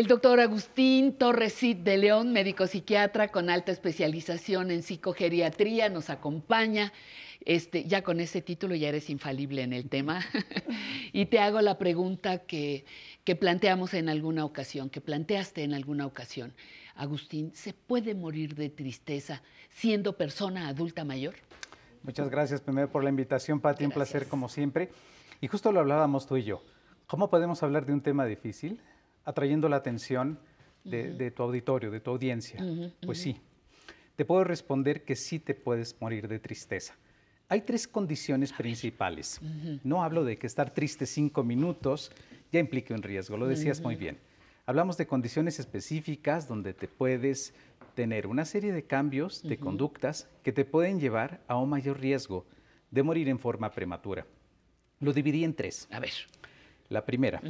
El doctor Agustín Torresit de León, médico psiquiatra con alta especialización en psicogeriatría, nos acompaña. Este, ya con ese título ya eres infalible en el tema. y te hago la pregunta que, planteamos en alguna ocasión, que planteaste en alguna ocasión. Agustín, ¿se puede morir de tristeza siendo persona adulta mayor? Muchas gracias primero por la invitación, Pati, un placer como siempre. Y justo lo hablábamos tú y yo. ¿Cómo podemos hablar de un tema difícil atrayendo la atención de, tu auditorio, de tu audiencia. pues sí, te puedo responder que sí te puedes morir de tristeza. Hay tres condiciones principales. No hablo de que estar triste cinco minutos ya implique un riesgo, lo decías muy bien. Hablamos de condiciones específicas donde te puedes tener una serie de cambios de conductas que te pueden llevar a un mayor riesgo de morir en forma prematura. Lo dividí en tres. A ver. La primera,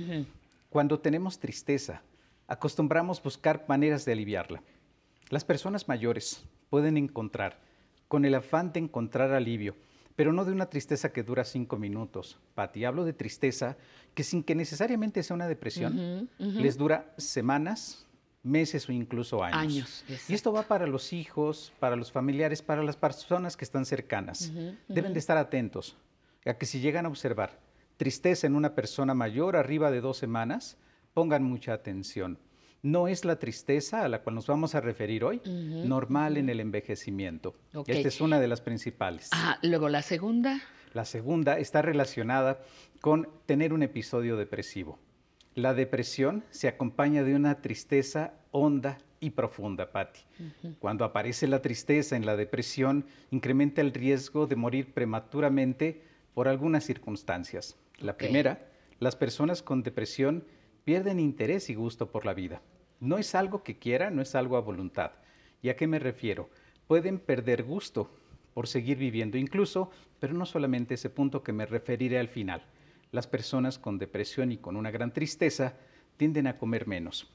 cuando tenemos tristeza, acostumbramos buscar maneras de aliviarla. Las personas mayores pueden encontrar, con el afán de encontrar alivio, pero no de una tristeza que dura cinco minutos. Pati, hablo de tristeza que sin que necesariamente sea una depresión, les dura semanas, meses o incluso años. y esto va para los hijos, para los familiares, para las personas que están cercanas. Deben de estar atentos a que si llegan a observar tristeza en una persona mayor arriba de dos semanas, pongan mucha atención. No es la tristeza a la cual nos vamos a referir hoy, normal en el envejecimiento. Esta es una de las principales. Ah, luego la segunda. La segunda está relacionada con tener un episodio depresivo. La depresión se acompaña de una tristeza honda y profunda, Patti. Cuando aparece la tristeza en la depresión, incrementa el riesgo de morir prematuramente por algunas circunstancias. La primera, las personas con depresión pierden interés y gusto por la vida. No es algo que quiera, no es algo a voluntad. ¿Y a qué me refiero? Pueden perder gusto por seguir viviendo incluso, pero no solamente ese punto que me referiré al final. Las personas con depresión y con una gran tristeza tienden a comer menos.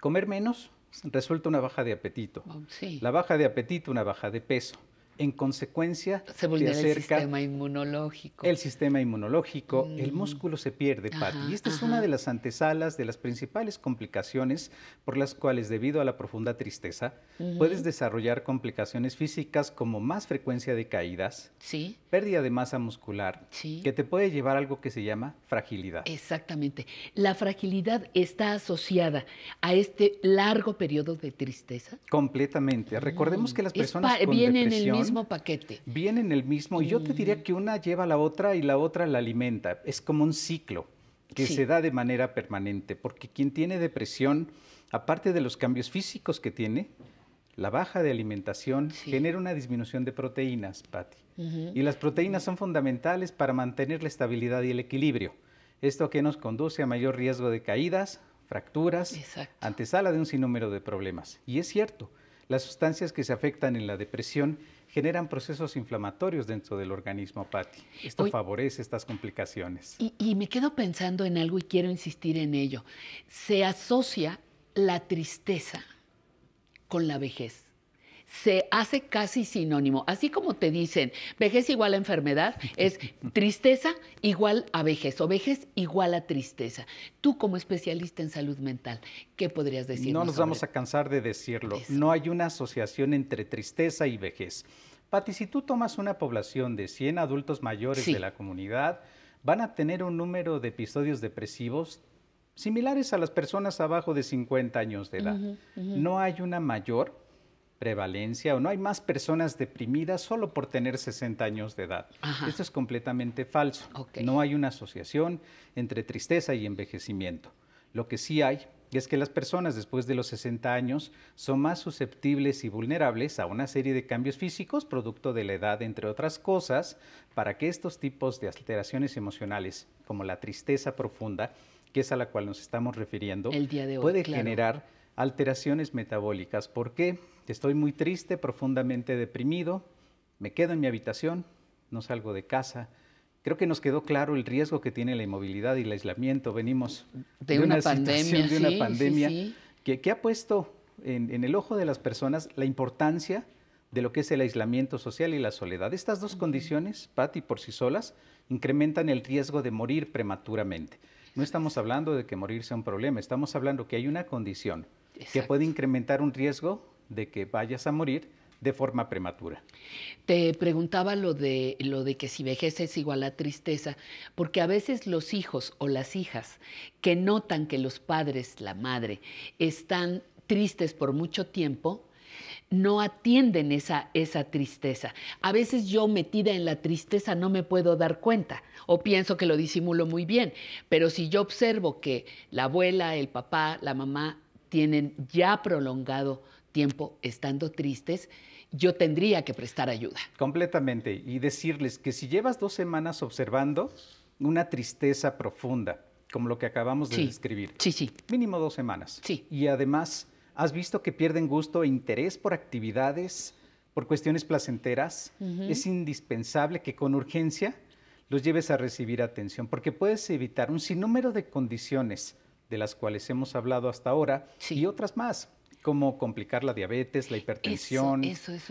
Comer menos resulta una baja de apetito. Oh, la baja de apetito, una baja de peso en consecuencia se vulnera el sistema inmunológico. El sistema inmunológico, el mm. músculo se pierde, Pati. y esta es una de las antesalas de las principales complicaciones por las cuales, debido a la profunda tristeza, puedes desarrollar complicaciones físicas como más frecuencia de caídas, ¿Sí? pérdida de masa muscular, que te puede llevar a algo que se llama fragilidad. Exactamente. La fragilidad está asociada a este largo periodo de tristeza. Completamente. Recordemos mm, que las personas con depresión mismo paquete. Vienen el mismo. Y yo te diría mm. que una lleva a la otra y la otra la alimenta. Es como un ciclo que se da de manera permanente, porque quien tiene depresión, aparte de los cambios físicos que tiene, la baja de alimentación genera una disminución de proteínas, Patti. Y las proteínas son fundamentales para mantener la estabilidad y el equilibrio. Esto que nos conduce a mayor riesgo de caídas, fracturas, antesala de un sinnúmero de problemas. Y es cierto, las sustancias que se afectan en la depresión generan procesos inflamatorios dentro del organismo, Patti. Esto favorece estas complicaciones. y me quedo pensando en algo y quiero insistir en ello. Se asocia la tristeza con la vejez se hace casi sinónimo. Así como te dicen, vejez igual a enfermedad, es tristeza igual a vejez o vejez igual a tristeza. Tú como especialista en salud mental, ¿qué podrías decir? No nos vamos a cansar de decirlo. No hay una asociación entre tristeza y vejez. Pati, si tú tomas una población de 100 adultos mayores de la comunidad, van a tener un número de episodios depresivos similares a las personas abajo de 50 años de edad. No hay una mayor, prevalencia o no hay más personas deprimidas solo por tener 60 años de edad. Esto es completamente falso. No hay una asociación entre tristeza y envejecimiento. Lo que sí hay es que las personas después de los 60 años son más susceptibles y vulnerables a una serie de cambios físicos producto de la edad, entre otras cosas, para que estos tipos de alteraciones emocionales, como la tristeza profunda, que es a la cual nos estamos refiriendo, puede generar alteraciones metabólicas. ¿Por qué? Estoy muy triste, profundamente deprimido, me quedo en mi habitación, no salgo de casa. Creo que nos quedó claro el riesgo que tiene la inmovilidad y el aislamiento. Venimos de, una, pandemia, de pandemia Que, ha puesto en, el ojo de las personas la importancia de lo que es el aislamiento social y la soledad. Estas dos condiciones, Patti, por sí solas, incrementan el riesgo de morir prematuramente. No estamos hablando de que morir sea un problema, estamos hablando que hay una condición que puede incrementar un riesgo de que vayas a morir de forma prematura. Te preguntaba lo de, lo de que si vejez es igual a tristeza, porque a veces los hijos o las hijas que notan que los padres, la madre, están tristes por mucho tiempo, no atienden esa, esa tristeza. A veces yo metida en la tristeza no me puedo dar cuenta o pienso que lo disimulo muy bien, pero si yo observo que la abuela, el papá, la mamá tienen ya prolongado estando tristes, yo tendría que prestar ayuda. Completamente. Y decirles que si llevas dos semanas observando una tristeza profunda, como lo que acabamos de describir. Sí, sí. Mínimo dos semanas. Sí. Y además, ¿has visto que pierden gusto e interés por actividades, por cuestiones placenteras? Es indispensable que con urgencia los lleves a recibir atención, porque puedes evitar un sinnúmero de condiciones de las cuales hemos hablado hasta ahora y otras más como complicar la diabetes, la hipertensión.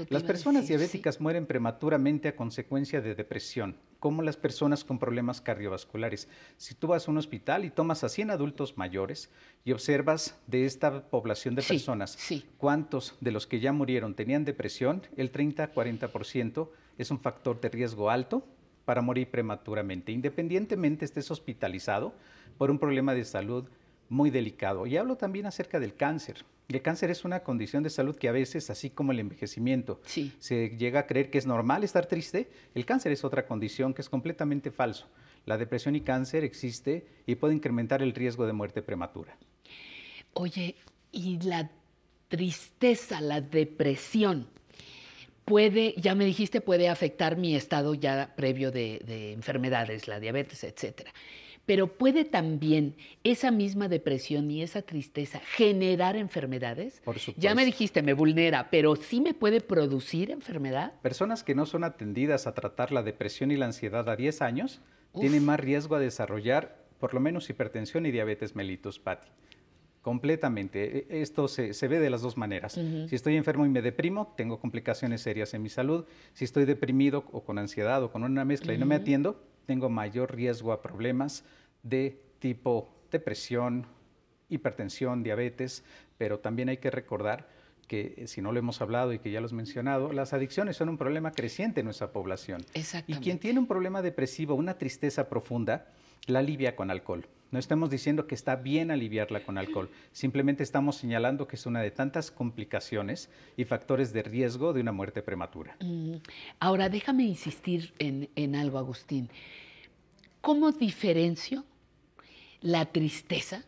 las personas diabéticas mueren prematuramente a consecuencia de depresión, como las personas con problemas cardiovasculares. Si tú vas a un hospital y tomas a 100 adultos mayores y observas de esta población de personas cuántos de los que ya murieron tenían depresión, el 30-40% es un factor de riesgo alto para morir prematuramente, independientemente estés hospitalizado por un problema de salud muy delicado. Y hablo también acerca del cáncer. El cáncer es una condición de salud que a veces, así como el envejecimiento, se llega a creer que es normal estar triste. El cáncer es otra condición que es completamente falso. La depresión y cáncer existe y puede incrementar el riesgo de muerte prematura. Oye, ¿y la tristeza, la depresión, puede, ya me dijiste, puede afectar mi estado ya previo de, enfermedades, la diabetes, etcétera? pero puede también esa misma depresión y esa tristeza generar enfermedades. Por supuesto. Ya me dijiste, me vulnera, pero sí me puede producir enfermedad. Personas que no son atendidas a tratar la depresión y la ansiedad a 10 años tienen más riesgo a desarrollar por lo menos hipertensión y diabetes mellitus, Patti. Completamente. E, esto se, ve de las dos maneras. Si estoy enfermo y me deprimo, tengo complicaciones serias en mi salud. Si estoy deprimido o con ansiedad o con una mezcla y no me atiendo, tengo mayor riesgo a problemas de tipo depresión, hipertensión, diabetes, pero también hay que recordar que eh, si no lo hemos hablado y que ya lo he mencionado, las adicciones son un problema creciente en nuestra población. Y quien tiene un problema depresivo, una tristeza profunda, la alivia con alcohol. No estamos diciendo que está bien aliviarla con alcohol, simplemente estamos señalando que es una de tantas complicaciones y factores de riesgo de una muerte prematura. Mm. Ahora, déjame insistir en algo, Agustín. ¿Cómo diferencio la tristeza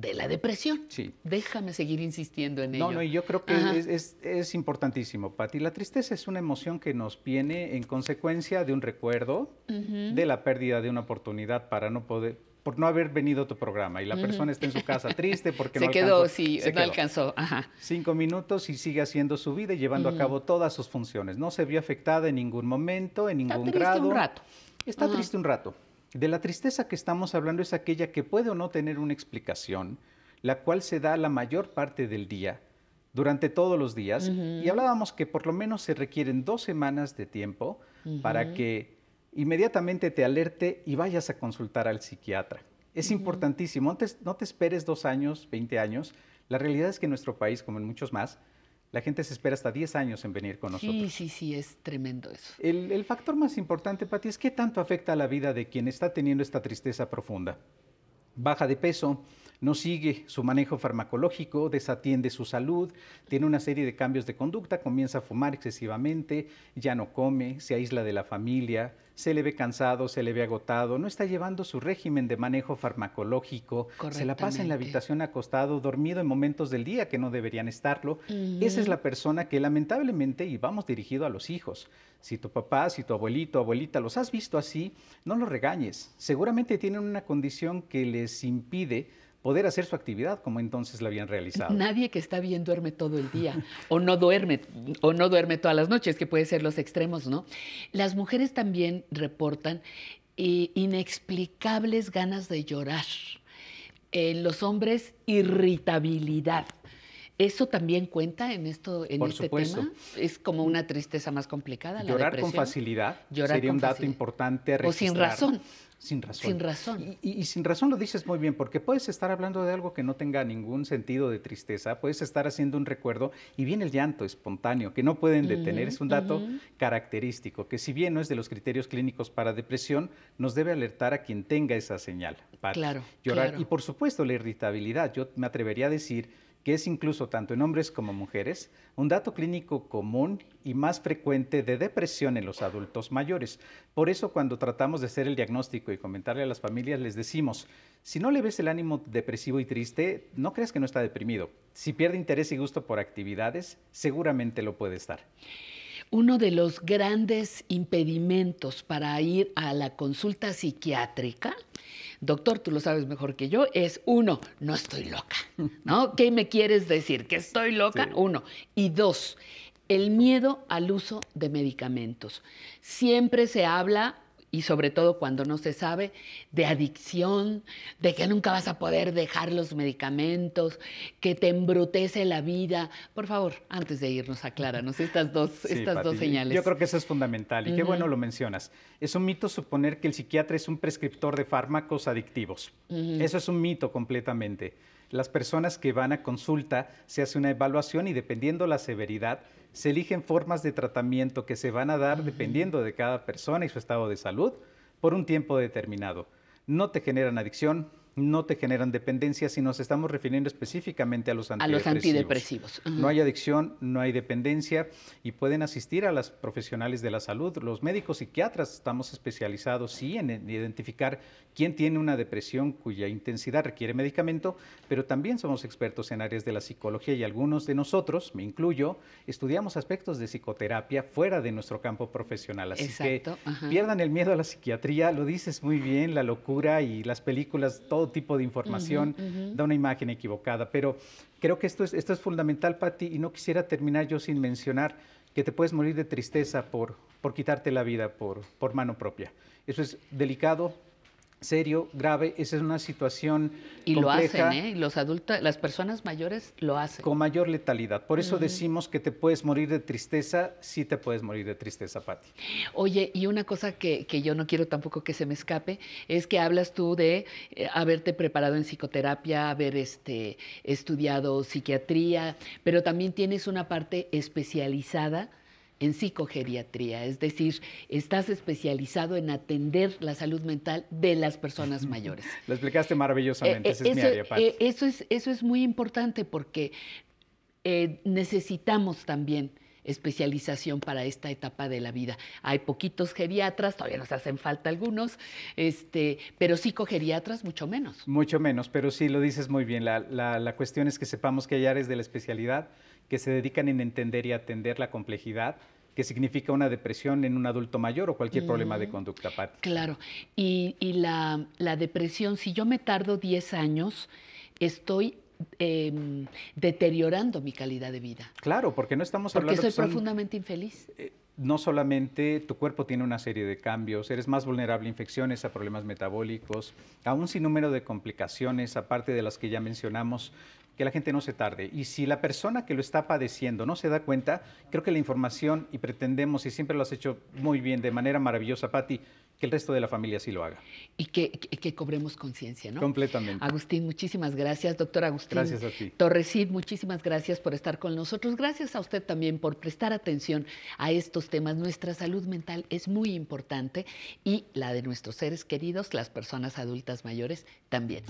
de la depresión. Sí. Déjame seguir insistiendo en ello. No, no, y yo creo que es, importantísimo, Pati. La tristeza es una emoción que nos viene en consecuencia de un recuerdo, de la pérdida de una oportunidad para no poder por no haber venido a tu programa y la persona está en su casa triste porque se quedó, sí, se no alcanzó. Cinco minutos y sigue haciendo su vida y llevando a cabo todas sus funciones. No se vio afectada en ningún momento, en ningún está triste Un rato. Está triste un rato de la tristeza que estamos hablando es aquella que puede o no tener una explicación, la cual se da la mayor parte del día, durante todos los días, y hablábamos que por lo menos se requieren dos semanas de tiempo para que inmediatamente te alerte y vayas a consultar al psiquiatra. Es importantísimo, no te, no te esperes dos años, 20 años. La realidad es que en nuestro país, como en muchos más, la gente se espera hasta 10 años en venir con nosotros. Sí, sí, sí, es tremendo eso. El, factor más importante, Pati, es qué tanto afecta a la vida de quien está teniendo esta tristeza profunda. Baja de peso, no sigue su manejo farmacológico, desatiende su salud, tiene una serie de cambios de conducta, comienza a fumar excesivamente, ya no come, se aísla de la familia, se le ve cansado, se le ve agotado, no está llevando su régimen de manejo farmacológico, se la pasa en la habitación acostado, dormido en momentos del día que no deberían estarlo. Esa es la persona que lamentablemente, y vamos dirigido a los hijos, si tu papá, si tu abuelito, abuelita los has visto así, no los regañes. Seguramente tienen una condición que les impide poder hacer su actividad como entonces la habían realizado. Nadie que está bien duerme todo el día o no duerme o no duerme todas las noches, que puede ser los extremos, ¿no? Las mujeres también reportan eh, inexplicables ganas de llorar. En los hombres irritabilidad. ¿Eso también cuenta en esto en este tema? Es como una tristeza más complicada. La Llorar con facilidad sería un dato importante a registrar. O sin razón. Sin razón. razón. Y, sin razón lo dices muy bien, porque puedes estar hablando de algo que no tenga ningún sentido de tristeza, puedes estar haciendo un recuerdo y viene el llanto espontáneo, que no pueden detener. es un dato característico, que si bien no es de los criterios clínicos para depresión, nos debe alertar a quien tenga esa señal. Para Llorar. Y por supuesto la irritabilidad. Yo me atrevería a decir que es incluso tanto en hombres como mujeres, un dato clínico común y más frecuente de depresión en los adultos mayores. Por eso cuando tratamos de hacer el diagnóstico y comentarle a las familias, les decimos, si no le ves el ánimo depresivo y triste, no creas que no está deprimido. Si pierde interés y gusto por actividades, seguramente lo puede estar uno de los grandes impedimentos para ir a la consulta psiquiátrica, doctor, tú lo sabes mejor que yo, es uno, no estoy loca, ¿no? ¿Qué me quieres decir? ¿Que estoy loca? Uno. Y dos, el miedo al uso de medicamentos. Siempre se habla y sobre todo cuando no se sabe, de adicción, de que nunca vas a poder dejar los medicamentos, que te embrutece la vida. Por favor, antes de irnos, acláranos estas dos, estas dos señales. Yo creo que eso es fundamental y qué bueno lo mencionas. Es un mito suponer que el psiquiatra es un prescriptor de fármacos adictivos. Eso es un mito completamente. Las personas que van a consulta se hace una evaluación y dependiendo la severidad, se eligen formas de tratamiento que se van a dar dependiendo de cada persona y su estado de salud por un tiempo determinado. No te generan adicción, no te generan dependencia si nos estamos refiriendo específicamente a los antidepresivos. A los antidepresivos. No hay adicción, no hay dependencia y pueden asistir a las profesionales de la salud. Los médicos psiquiatras estamos especializados, sí, en identificar quién tiene una depresión cuya intensidad requiere medicamento, pero también somos expertos en áreas de la psicología y algunos de nosotros, me incluyo, estudiamos aspectos de psicoterapia fuera de nuestro campo profesional. Así que pierdan el miedo a la psiquiatría, lo dices muy bien, la locura y las películas, todo tipo de información da una imagen equivocada. Pero creo que esto es, esto es fundamental, Patti, y no quisiera terminar yo sin mencionar que te puedes morir de tristeza por, por quitarte la vida por, por mano propia. Eso es delicado, serio, grave, esa es una situación y lo hacen, ¿eh? Los adultos, las personas mayores lo hacen con mayor letalidad. Por eso decimos que te puedes morir de tristeza, sí te puedes morir de tristeza, Pati. Oye, y una cosa que, yo no quiero tampoco que se me escape es que hablas tú de eh, haberte preparado en psicoterapia, haber este estudiado psiquiatría, pero también tienes una parte especializada en psicogeriatría, es decir, estás especializado en atender la salud mental de las personas mayores. Lo explicaste maravillosamente, eh, eh, eh, eso, es, eso es muy importante porque necesitamos también especialización para esta etapa de la vida. Hay poquitos geriatras, todavía nos hacen falta algunos, este, pero psicogeriatras mucho menos. Mucho menos, pero sí, lo dices muy bien. La, la cuestión es que sepamos que hay áreas de la especialidad que se dedican en entender y atender la complejidad que significa una depresión en un adulto mayor o cualquier problema de conducta, Pati. Claro, y, la, depresión, si yo me tardo 10 años, estoy em, deteriorando mi calidad de vida. Claro, porque no estamos hablando de Porque soy profundamente infeliz. Eh, no solamente tu cuerpo tiene una serie de cambios, eres más vulnerable a infecciones, a problemas metabólicos, a un sinnúmero de complicaciones, aparte de las que ya mencionamos, que la gente no se tarde. Y si la persona que lo está padeciendo no se da cuenta, creo que la información, y pretendemos, y siempre lo has hecho muy bien, de manera maravillosa, Patti, que el resto de la familia sí lo haga. Y que, cobremos conciencia, ¿no? Completamente. Agustín, muchísimas gracias. Doctor Agustín. Gracias a ti. Torresid, muchísimas gracias por estar con nosotros. Gracias a usted también por prestar atención a estos temas. Nuestra salud mental es muy importante y la de nuestros seres queridos, las personas adultas mayores, también.